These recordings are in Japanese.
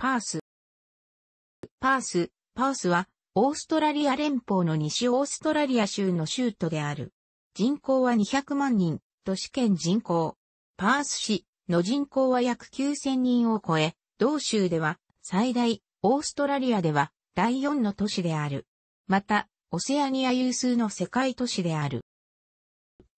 パース。パース、パースは、オーストラリア連邦の西オーストラリア州の州都である。人口は200万人、都市圏人口。パース市の人口は約9000人を超え、同州では最大、オーストラリアでは第4の都市である。また、オセアニア有数の世界都市である。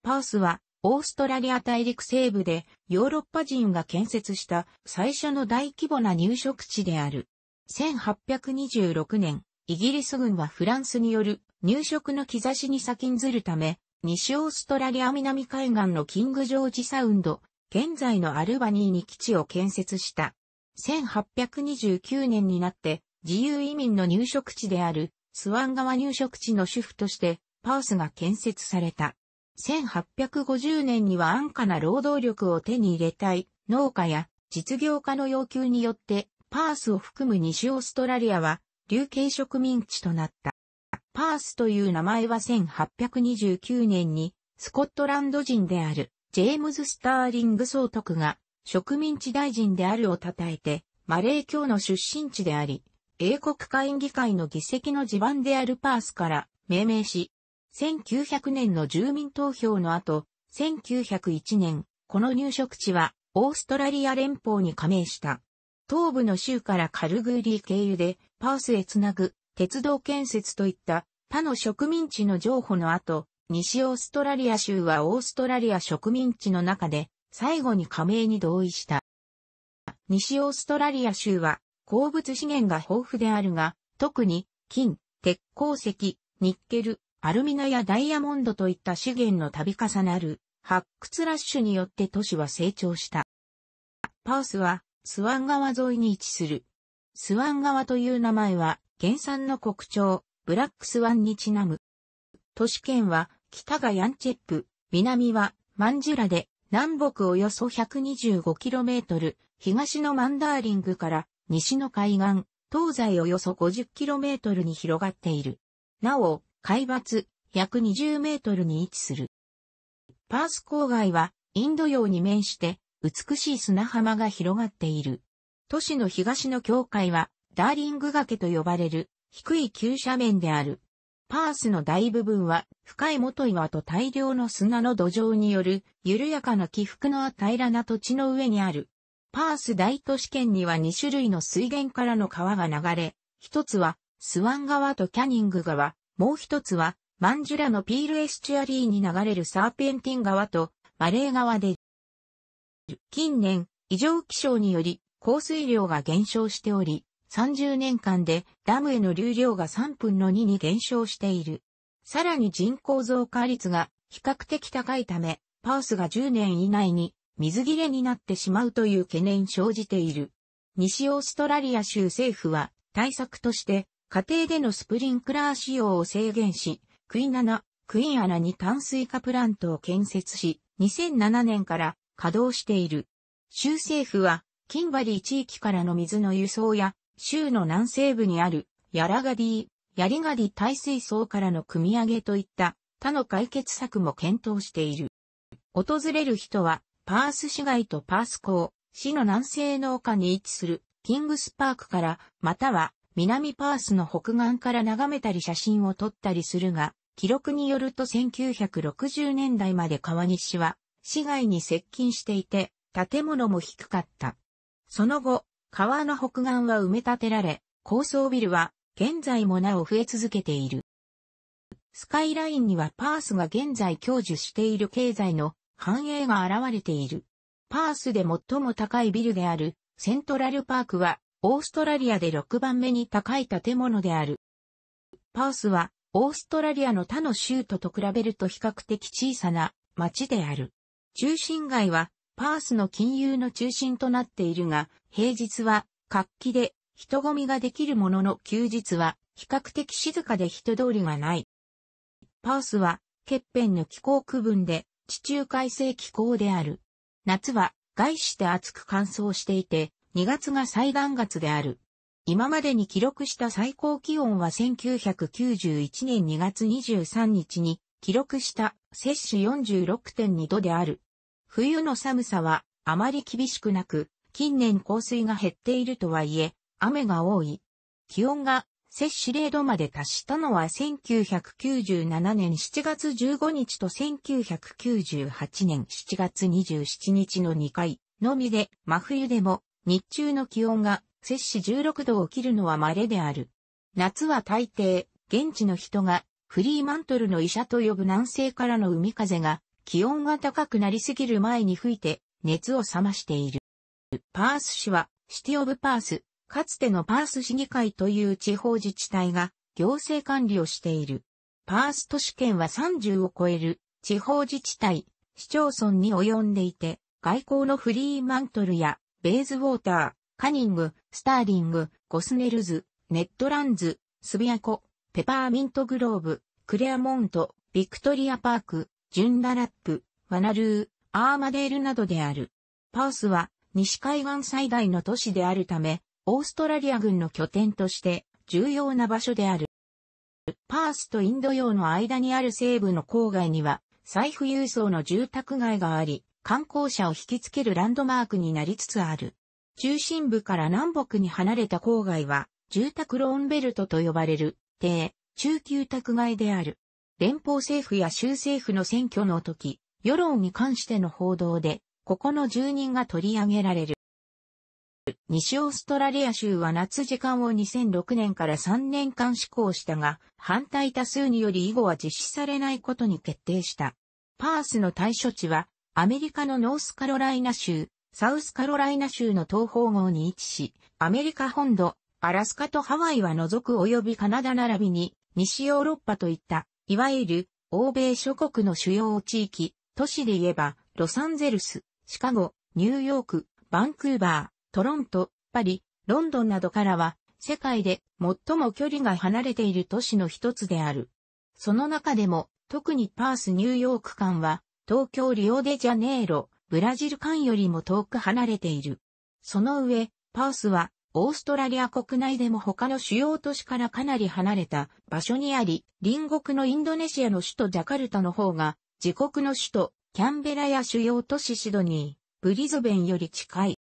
パースはオーストラリア大陸西部でヨーロッパ人が建設した最初の大規模な入植地である。1826年、イギリス軍はフランスによる入植の兆しに先んずるため、西オーストラリア南海岸のキングジョージサウンド、現在のアルバニーに基地を建設した。1829年になって自由移民の入植地であるスワン川入植地の主婦としてパースが建設された。1850年には安価な労働力を手に入れたい農家や実業家の要求によってパースを含む西オーストラリアは流刑植民地となった。パースという名前は1829年にスコットランド人であるジェームズ・スターリング総督が植民地大臣であるを称えてマレー教の出身地であり英国会議会の議席の地盤であるパースから命名し1900年の住民投票の後、1901年、この入植地はオーストラリア連邦に加盟した。東部の州からカルグーリー経由でパースへつなぐ鉄道建設といった他の植民地の譲歩の後、西オーストラリア州はオーストラリア植民地の中で最後に加盟に同意した。西オーストラリア州は鉱物資源が豊富であるが、特に金、鉄鉱石、ニッケル、アルミナやダイヤモンドといった資源の度重なる発掘ラッシュによって都市は成長した。パースはスワン川沿いに位置する。スワン川という名前は原産の国鳥、ブラックスワンにちなむ。都市圏は北がヤンチェップ、南はマンジュラで南北およそ 125km、東のマンダーリングから西の海岸、東西およそ 50km に広がっている。なお、海抜120メートルに位置する。パース郊外はインド洋に面して美しい砂浜が広がっている。都市の東の境界はダーリング崖と呼ばれる低い急斜面である。パースの大部分は深い元岩と大量の砂の土壌による緩やかな起伏の平らな土地の上にある。パース大都市圏には2種類の水源からの川が流れ、一つはスワン川とキャニング川、もう一つは、マンジュラのピールエスチュアリーに流れるサーペンティン川とマレー川で、近年、異常気象により降水量が減少しており、30年間でダムへの流量が3分の2に減少している。さらに人口増加率が比較的高いため、パースが10年以内に水切れになってしまうという懸念生じている。西オーストラリア州政府は対策として家庭でのスプリンクラー使用を制限し、クイナナ、クイアナに淡水化プラントを建設し、2007年から稼働している。州政府は、キンバリー地域からの水の輸送や、州の南西部にある、ヤラガディ、ヤリガディ耐水槽からの組み上げといった他の解決策も検討している。訪れる人は、パース市街とパース港、市の南西の丘に位置するキングスパークから、または南パースの北岸から眺めたり写真を撮ったりするが、記録によると1960年代まで川西は市街に接近していて、建物も低かった。その後、川の北岸は埋め立てられ、高層ビルは現在もなお増え続けている。スカイラインにはパースが現在享受している経済の繁栄が現れている。パースで最も高いビルであるセントラルパークはオーストラリアで6番目に高い建物である。パースは、オーストラリアの他の州都と比べると比較的小さな町である。中心街は、パースの金融の中心となっているが、平日は活気で人混みができるものの休日は比較的静かで人通りがない。パースは、欠片の気候区分で地中海性気候である。夏は外して暑く乾燥していて、2月が最暖月である。今までに記録した最高気温は1991年2月23日に記録した摂氏46.2度である。冬の寒さはあまり厳しくなく、近年降水が減っているとはいえ、雨が多い。気温が摂氏0度まで達したのは1997年7月15日と1998年7月27日の2回のみで、真冬でも日中の気温が摂氏16度を切るのは稀である。夏は大抵、現地の人がフリーマントルの医者と呼ぶ南西からの海風が気温が高くなりすぎる前に吹いて熱を冷ましている。パース市はシティオブパース、かつてのパース市議会という地方自治体が行政管理をしている。パース都市圏は30を超える地方自治体、市町村に及んでいて、外交のフリーマントルやベーズウォーター、カニング、スターリング、ゴスネルズ、ネットランズ、スビアコ、ペパーミントグローブ、クレアモント、ビクトリアパーク、ジュンダラップ、ワナルー、アーマデールなどである。パースは西海岸最大の都市であるため、オーストラリア軍の拠点として重要な場所である。パースとインド洋の間にある西部の郊外には、財布郵送の住宅街があり、観光者を引きつけるランドマークになりつつある。中心部から南北に離れた郊外は、住宅ローンベルトと呼ばれる、低、中級宅街である。連邦政府や州政府の選挙の時、世論に関しての報道で、ここの住人が取り上げられる。西オーストラリア州は夏時間を2006年から3年間施行したが、反対多数により以後は実施されないことに決定した。パースの対処地はアメリカのノースカロライナ州、サウスカロライナ州の東方号に位置し、アメリカ本土、アラスカとハワイは除く及びカナダ並びに、西ヨーロッパといった、いわゆる、欧米諸国の主要地域、都市で言えば、ロサンゼルス、シカゴ、ニューヨーク、バンクーバー、トロント、パリ、ロンドンなどからは、世界で最も距離が離れている都市の一つである。その中でも、特にパース・ニューヨーク間は、東京リオデジャネイロ、ブラジル間よりも遠く離れている。その上、パースは、オーストラリア国内でも他の主要都市からかなり離れた場所にあり、隣国のインドネシアの首都ジャカルタの方が、自国の首都、キャンベラや主要都市シドニー、ブリズベンより近い。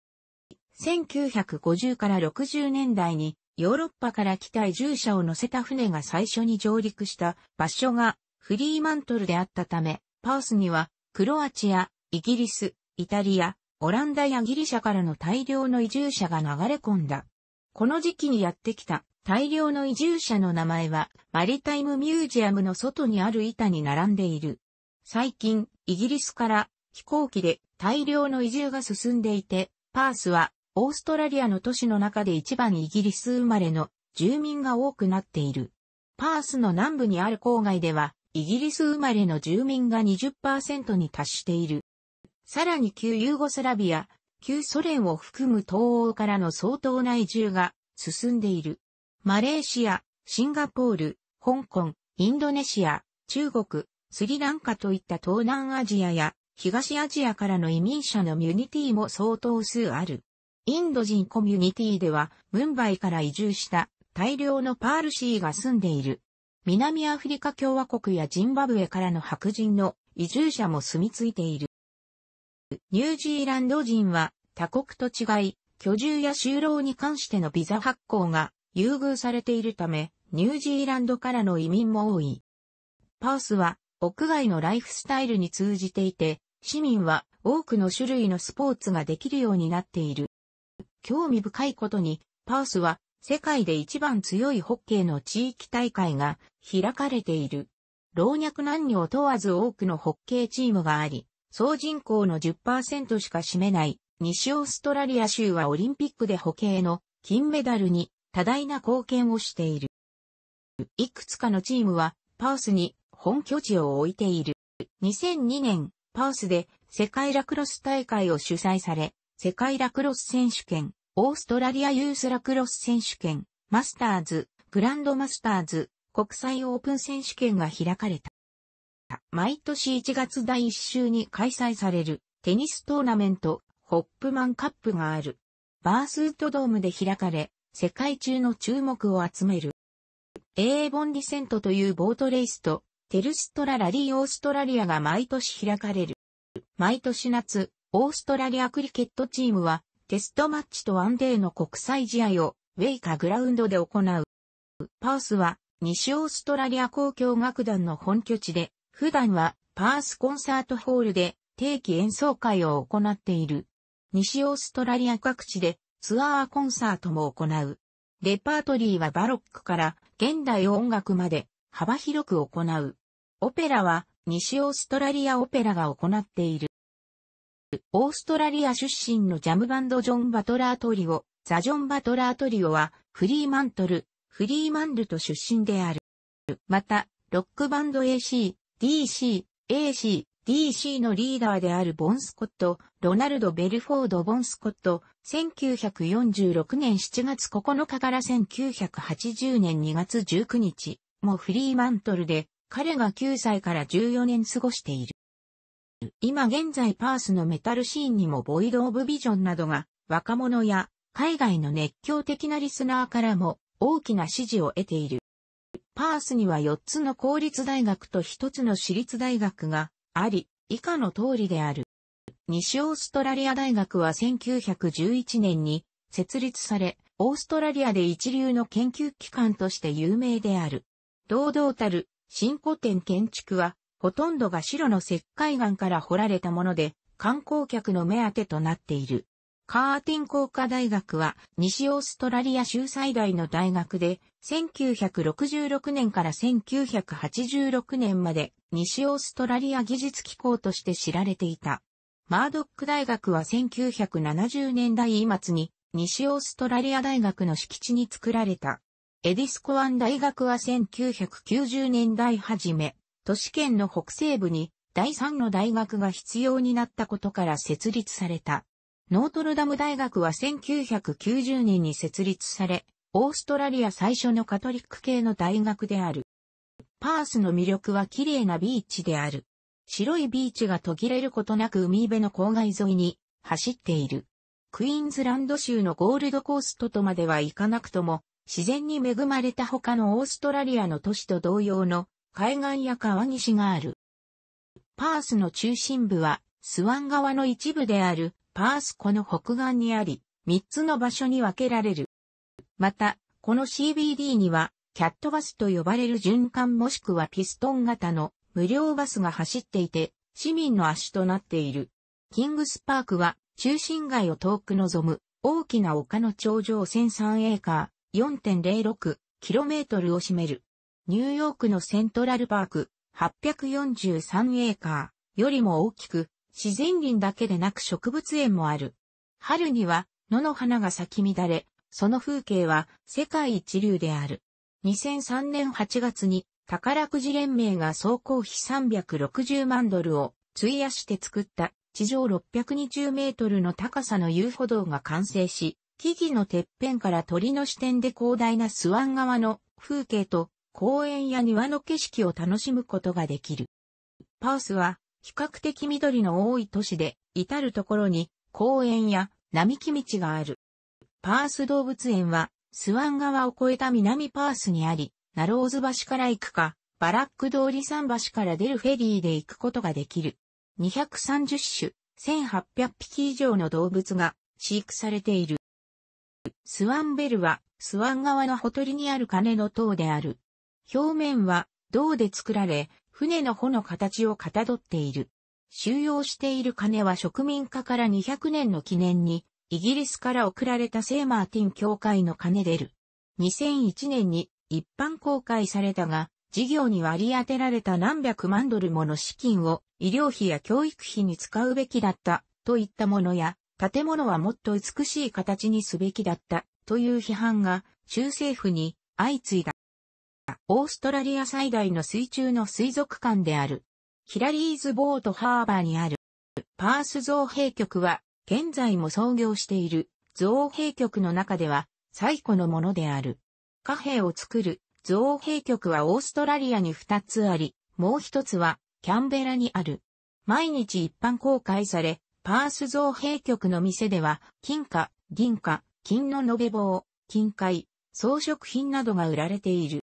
1950から60年代にヨーロッパから来た移住者を乗せた船が最初に上陸した場所がフリーマントルであったため、パースには、クロアチア、イギリス、イタリア、オランダやギリシャからの大量の移住者が流れ込んだ。この時期にやってきた大量の移住者の名前は、マリタイムミュージアムの外にある板に並んでいる。最近、イギリスから飛行機で大量の移住が進んでいて、パースはオーストラリアの都市の中で一番イギリス生まれの住民が多くなっている。パースの南部にある郊外ではイギリス生まれの住民が20%に達している。さらに旧ユーゴスラビア、旧ソ連を含む東欧からの相当な移住が進んでいる。マレーシア、シンガポール、香港、インドネシア、中国、スリランカといった東南アジアや東アジアからの移民者のミュニティも相当数ある。インド人コミュニティでは、ムンバイから移住した大量のパールシーが住んでいる。南アフリカ共和国やジンバブエからの白人の移住者も住み着いている。ニュージーランド人は他国と違い、居住や就労に関してのビザ発行が優遇されているため、ニュージーランドからの移民も多い。パースは屋外のライフスタイルに通じていて、市民は多くの種類のスポーツができるようになっている。興味深いことに、パースは世界で一番強いホッケーの地域大会が開かれている。老若男女問わず多くのホッケーチームがあり、総人口の10%しか占めない西オーストラリア州はオリンピックでホッケーの金メダルに多大な貢献をしている。いくつかのチームはパースに本拠地を置いている。2002年、パースで世界ラクロス大会を主催され、世界ラクロス選手権、オーストラリアユースラクロス選手権、マスターズ、グランドマスターズ、国際オープン選手権が開かれた。毎年1月第1週に開催されるテニストーナメント、ホップマンカップがある。バースウッドドームで開かれ、世界中の注目を集める。エーボンディセントというボートレースと、テルストララリーオーストラリアが毎年開かれる。毎年夏、オーストラリアクリケットチームはテストマッチとワンデーの国際試合をウェイカグラウンドで行う。パースは西オーストラリア交響楽団の本拠地で、普段はパースコンサートホールで定期演奏会を行っている。西オーストラリア各地でツアーコンサートも行う。レパートリーはバロックから現代音楽まで幅広く行う。オペラは西オーストラリアオペラが行っている。オーストラリア出身のジャムバンドジョン・バトラートリオ、ザ・ジョン・バトラートリオは、フリーマントル、フリーマンルと出身である。また、ロックバンド AC、DC、AC、DC のリーダーであるボン・スコット、ロナルド・ベルフォード・ボン・スコット、1946年7月9日から1980年2月19日、もフリーマントルで、彼が9歳から14年過ごしている。今現在パースのメタルシーンにもボイド・オブ・ビジョンなどが若者や海外の熱狂的なリスナーからも大きな支持を得ている。パースには4つの公立大学と1つの私立大学があり、以下の通りである。西オーストラリア大学は1911年に設立され、オーストラリアで一流の研究機関として有名である。堂々たる新古典建築はほとんどが白の石灰岩から掘られたもので、観光客の目当てとなっている。カーティン工科大学は西オーストラリア州最大の大学で、1966年から1986年まで西オーストラリア技術機構として知られていた。マードック大学は1970年代末に西オーストラリア大学の敷地に作られた。エディスコワン大学は1990年代初め、都市圏の北西部に第三の大学が必要になったことから設立された。ノートルダム大学は1990年に設立され、オーストラリア最初のカトリック系の大学である。パースの魅力は綺麗なビーチである。白いビーチが途切れることなく海辺の郊外沿いに走っている。クイーンズランド州のゴールドコーストとまでは行かなくとも、自然に恵まれた他のオーストラリアの都市と同様の海岸や川岸がある。パースの中心部はスワン川の一部であるパース湖の北岸にあり、3つの場所に分けられる。また、この CBD にはキャットバスと呼ばれる循環もしくはピストン型の無料バスが走っていて、市民の足となっている。キングスパークは中心街を遠く望む大きな丘の頂上1003エーカー 4.06km を占める。ニューヨークのセントラルパーク、843エーカーよりも大きく、自然林だけでなく植物園もある。春には野の花が咲き乱れ、その風景は世界一流である。2003年8月に宝くじ連盟が総工費360万ドルを費やして作った地上620メートルの高さの遊歩道が完成し、木々のてっぺんから鳥の視点で広大なスワン川の風景と公園や庭の景色を楽しむことができる。パースは比較的緑の多い都市で、至るところに公園や並木道がある。パース動物園はスワン川を越えた南パースにあり、ナローズ橋から行くか、バラック通り桟橋から出るフェリーで行くことができる。230種、1800匹以上の動物が飼育されている。スワンベルは、スワン川のほとりにある鐘の塔である。表面は銅で作られ、船の穂の形をかたどっている。収容している金は植民化から200年の記念に、イギリスから送られた聖マーティン教会の金出る。2001年に一般公開されたが、事業に割り当てられた何百万ドルもの資金を医療費や教育費に使うべきだったといったものや、建物はもっと美しい形にすべきだったという批判が州政府に相次いだ。オーストラリア最大の水中の水族館である。ヒラリーズボートハーバーにある。パース造幣局は、現在も創業している造幣局の中では最古のものである。貨幣を作る造幣局はオーストラリアに2つあり、もう一つはキャンベラにある。毎日一般公開され、パース造幣局の店では、金貨、銀貨、金の延べ棒、金塊、装飾品などが売られている。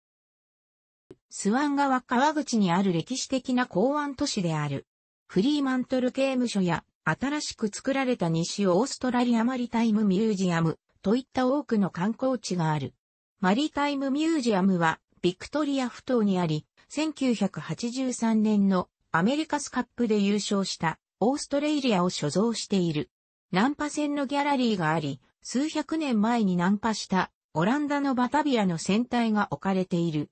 スワン川川口にある歴史的な港湾都市である。フリーマントル刑務所や、新しく作られた西オーストラリアマリタイムミュージアムといった多くの観光地がある。マリタイムミュージアムは、ビクトリア埠頭にあり、1983年のアメリカスカップで優勝したオーストラリアを所蔵している。ンパ船のギャラリーがあり、数百年前にナンパしたオランダのバタビアの船体が置かれている。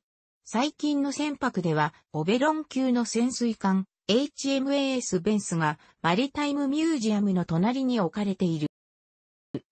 最近の船舶では、オベロン級の潜水艦、HMAS ベンスがマリタイムミュージアムの隣に置かれている。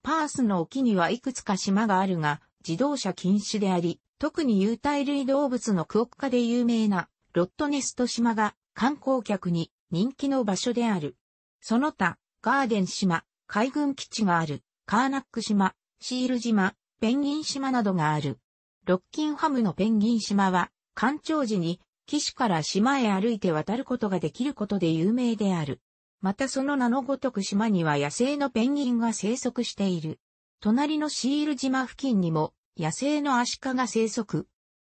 パースの沖にはいくつか島があるが、自動車禁止であり、特に有体類動物のクオッカで有名なロットネスト島が観光客に人気の場所である。その他、ガーデン島、海軍基地がある、カーナック島、シール島、ペンギン島などがある。ロッキンハムのペンギン島は、干潮時に、岸から島へ歩いて渡ることができることで有名である。またその名のごとく島には野生のペンギンが生息している。隣のシール島付近にも野生のアシカが生息。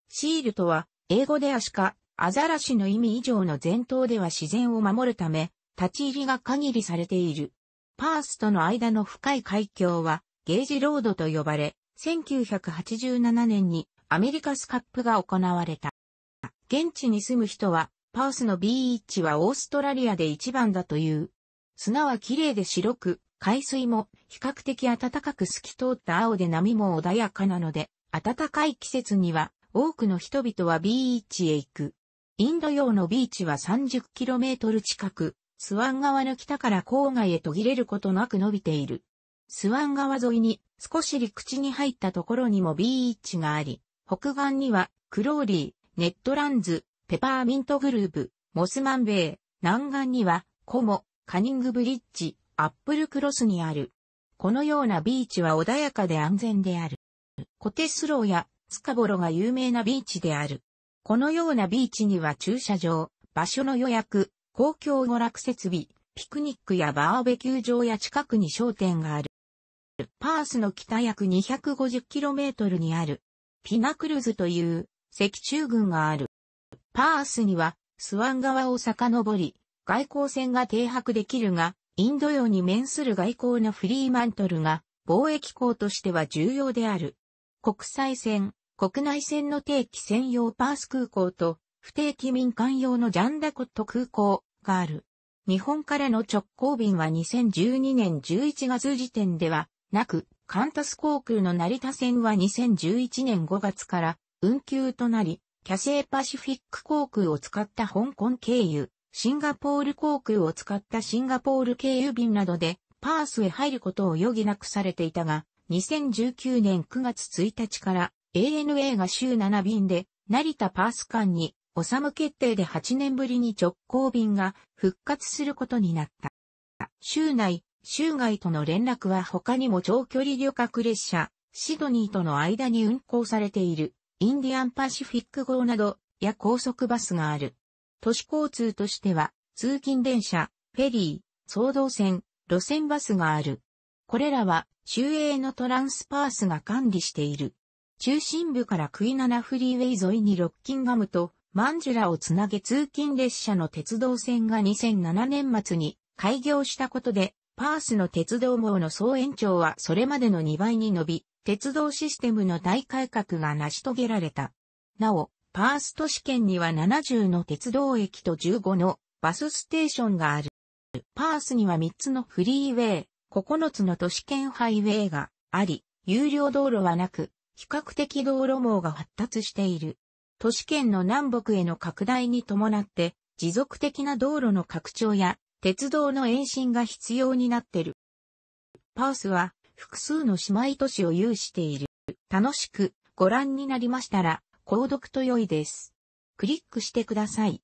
シールとは、英語でアシカ、アザラシの意味以上の前頭では自然を守るため、立ち入りが限りされている。パースとの間の深い海峡は、ゲージロードと呼ばれ、1987年にアメリカスカップが行われた。現地に住む人は、パースの b ーはオーストラリアで一番だという。砂は綺麗で白く、海水も比較的暖かく透き通った青で波も穏やかなので、暖かい季節には多くの人々は b ーへ行く。インド洋のビーチは 30km 近く、スワン川の北から郊外へ途切れることなく伸びている。スワン川沿いに少し陸地に入ったところにもビーチがあり、北岸にはクローリー、ネットランズ、ペパーミントグルーブ、モスマンベイ、南岸にはコモ、カニングブリッジ、アップルクロスにある。このようなビーチは穏やかで安全である。コテスローやスカボロが有名なビーチである。このようなビーチには駐車場、場所の予約、公共娯楽設備、ピクニックやバーベキュー場や近くに商店がある。パースの北約 250km にある、ピナクルズという石中群がある。パースにはスワン川を遡り、外交船が停泊できるが、インド洋に面する外交のフリーマントルが貿易港としては重要である。国際線、国内線の定期専用パース空港と不定期民間用のジャンダコット空港がある。日本からの直行便は2012年11月時点ではなく、カンタス航空の成田線は2011年5月から運休となり、キャセイパシフィック航空を使った香港経由、シンガポール航空を使ったシンガポール経由便などで、パースへ入ることを余儀なくされていたが、2019年9月1日から ANA が週7便で、成田パース間に、収む決定で8年ぶりに直行便が復活することになった。週内、州外との連絡は他にも長距離旅客列車、シドニーとの間に運行されている、インディアンパシフィック号など、や高速バスがある。都市交通としては、通勤電車、フェリー、総動線、路線バスがある。これらは、州営のトランスパースが管理している。中心部からクイナナフリーウェイ沿いにロッキンガムとマンジュラをつなげ通勤列車の鉄道線が2007年末に開業したことでパースの鉄道網の総延長はそれまでの2倍に伸び、鉄道システムの大改革が成し遂げられた。なお、パース都市圏には70の鉄道駅と15のバスステーションがある。パースには3つのフリーウェイ、9つの都市圏ハイウェイがあり、有料道路はなく、比較的道路網が発達している。都市圏の南北への拡大に伴って、持続的な道路の拡張や鉄道の延伸が必要になってる。パースは複数の姉妹都市を有している。楽しくご覧になりましたら、購読と良いです。クリックしてください。